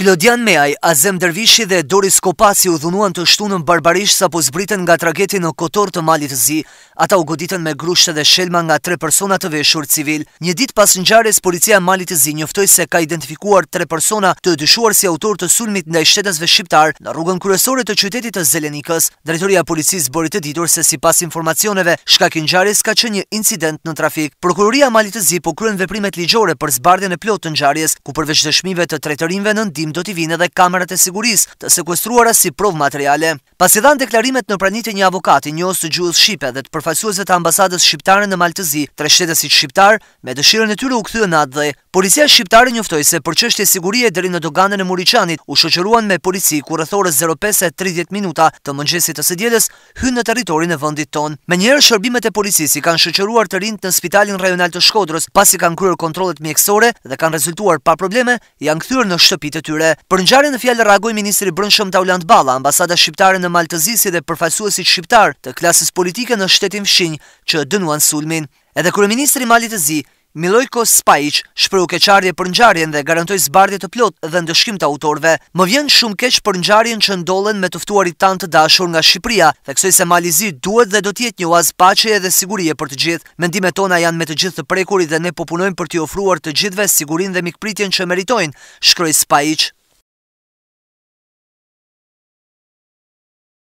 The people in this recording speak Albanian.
Klodian Meaj, Azem Dervishi dhe Doris Kopasi u dhunuan të shtunën barbarisht sa po zbritën nga trageti në kotor të malit të zi, ata u goditën me grushtë dhe shelma nga tre persona të veshur civil. Një dit pas njares, policia malit të zi njoftoj se ka identifikuar tre persona të dyshuar si autor të sulmit nga i shtetësve shqiptar në rrugën kryesore të qytetit të Zelenikës. Drejtoria policisë bëri të ditur se si pas informacioneve, shkak njares ka që një incident në trafik. Prokuroria malit të zi po kryen veprimet ligjore për zbardjen e plotë të njares, ku përveç dëshmive të tretërinve në do t'i vinë edhe kamerat e sigurisë të sekuestruara si provë materiale. Pas i dhanë deklarimet në pranitë një avokati njës të gjuhës Shqipe dhe të përfajsuese të ambasadës Shqiptare në Maltëzi, tre shtetësit Shqiptar, me dëshirën e tyre u këthyë në atë dhe, Policia shqiptare njoftoi se për çështje sigurie deri në doganën e Muriçanit u shoqëruan me polici ku rreth 05:30 minuta të mëngjesit të së dielës në territorin e vendit tonë. njerë shërbimet e policisë kanë shoqëruar të rinjt në spitalin rajonal të Shkodrës pasi kanë kryer kontrollet mjekësore dhe kanë rezultuar pa probleme, janë kthyer në shtëpitë e tyre. Për ngjarjen në fjalë reagoi ministri i Brendshëm Tauland Balla, ambasada shqiptare në Maltëzi dhe përfaqësuesi shqiptar të klasës politike në shtetin fshinj që dënuan sulmin. Edhe kryeministri Ministri të Milojko Spajic, shpreu keqarje për nxarjen dhe garantoj zbardje të plot dhe ndëshkim të autorve, më vjen shumë keq për nxarjen që ndollen me tëftuarit tan të dashur nga Shqipria, dhe kësoj se Malizi duhet dhe do tjetë një azë pache e dhe sigurie për të gjithë, mendime tona janë me të gjithë të prekurit dhe ne popunojmë për t'i ofruar të gjithve sigurin dhe mikpritjen që meritojnë, shkroj Spajic.